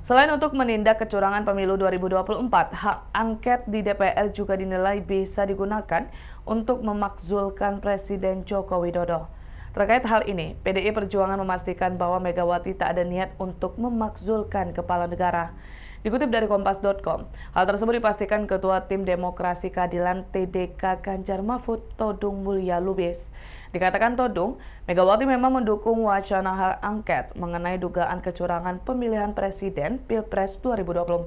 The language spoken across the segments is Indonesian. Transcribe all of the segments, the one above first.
Selain untuk menindak kecurangan pemilu 2024, hak angket di DPR juga dinilai bisa digunakan untuk memakzulkan Presiden Joko Widodo. Terkait hal ini, PDI Perjuangan memastikan bahwa Megawati tak ada niat untuk memakzulkan kepala negara. Dikutip dari Kompas.com, hal tersebut dipastikan Ketua Tim Demokrasi Keadilan TDK Ganjar Mahfud Todung Mulya Lubis. Dikatakan Todung, Megawati memang mendukung wacana hak angket mengenai dugaan kecurangan pemilihan presiden Pilpres 2024.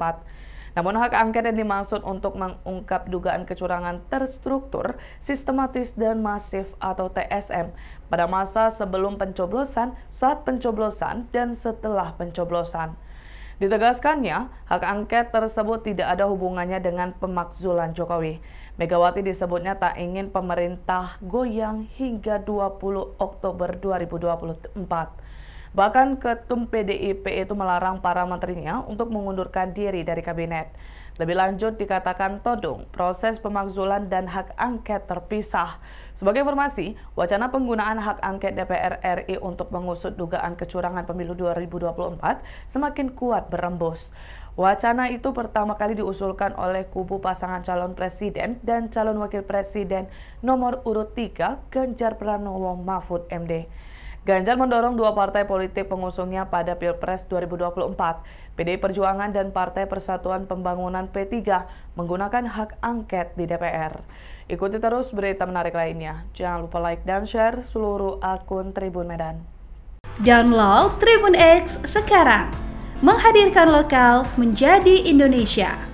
Namun hak angket yang dimaksud untuk mengungkap dugaan kecurangan terstruktur, sistematis dan masif atau TSM pada masa sebelum pencoblosan, saat pencoblosan, dan setelah pencoblosan. Ditegaskannya, hak angket tersebut tidak ada hubungannya dengan pemakzulan Jokowi. Megawati disebutnya tak ingin pemerintah goyang hingga 20 Oktober 2024. Bahkan Ketum PDIP itu melarang para menterinya untuk mengundurkan diri dari kabinet. Lebih lanjut dikatakan Todung, proses pemakzulan dan hak angket terpisah. Sebagai informasi, wacana penggunaan hak angket DPR RI untuk mengusut dugaan kecurangan pemilu 2024 semakin kuat berembus. Wacana itu pertama kali diusulkan oleh kubu pasangan calon presiden dan calon wakil presiden nomor urut 3 Ganjar Pranowo Mahfud MD. Ganjar mendorong dua partai politik pengusungnya pada Pilpres 2024. PDI Perjuangan dan Partai Persatuan Pembangunan P3 menggunakan hak angket di DPR. Ikuti terus berita menarik lainnya. Jangan lupa like dan share seluruh akun Tribun Medan. Download Tribun X sekarang. Menghadirkan lokal menjadi Indonesia.